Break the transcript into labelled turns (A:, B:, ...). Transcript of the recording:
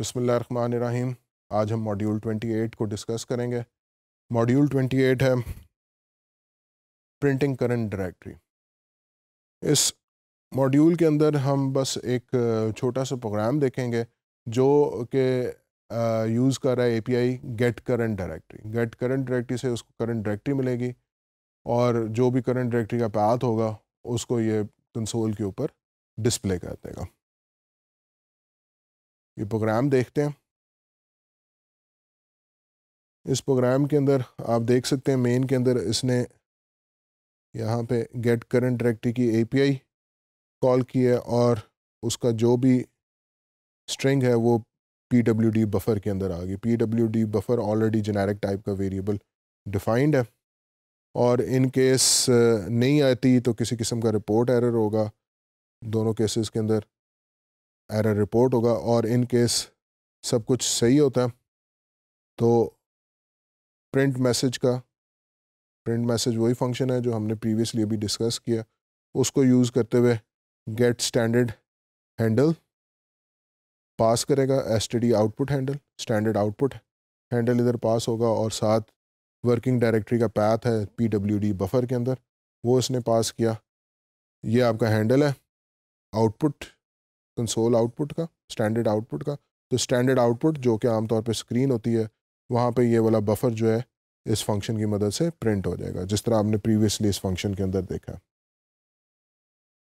A: बसमीम आज हम मॉड्यूल 28 को डिस्कस करेंगे मॉड्यूल 28 है प्रिंटिंग करंट डायरेक्टरी इस मॉड्यूल के अंदर हम बस एक छोटा सा प्रोग्राम देखेंगे जो कि यूज़ कर रहा है API get current directory get current directory से उसको करंट डायरेक्टरी मिलेगी और जो भी करंट डायरेक्टरी का पाथ होगा
B: उसको ये कंसोल के ऊपर डिस्प्ले कर देगा ये प्रोग्राम देखते हैं इस प्रोग्राम
A: के अंदर आप देख सकते हैं मेन के अंदर इसने यहाँ पे गेट करंट डायरेक्टरी की एपीआई कॉल की है और उसका जो भी स्ट्रिंग है वो पी डब्ल्यू डी बफर के अंदर आ गई P W D buffer already generic type का वेरिएबल डिफाइंड है और इन केस नहीं आती तो किसी किस्म का रिपोर्ट एरर होगा दोनों केसेस के अंदर एरर रिपोर्ट होगा और इन केस सब कुछ सही होता है तो प्रिंट मैसेज का प्रिंट मैसेज वही फंक्शन है जो हमने प्रीवियसली अभी डिस्कस किया उसको यूज़ करते हुए गेट स्टैंडर्ड हैंडल पास करेगा S output handle standard output handle इधर पास होगा और साथ वर्किंग डायरेक्टरी का पैथ है पी बफर के अंदर वो इसने पास किया ये आपका हैंडल है आउटपुट कंसोल आउटपुट का स्टैंडर्ड आउटपुट का तो स्टैंडर्ड आउटपुट जो कि आमतौर पर स्क्रीन होती है वहाँ पर ये वाला बफर जो है
B: इस फंक्शन की मदद से प्रिंट हो जाएगा जिस तरह आपने प्रीवियसली इस फंक्शन के अंदर देखा है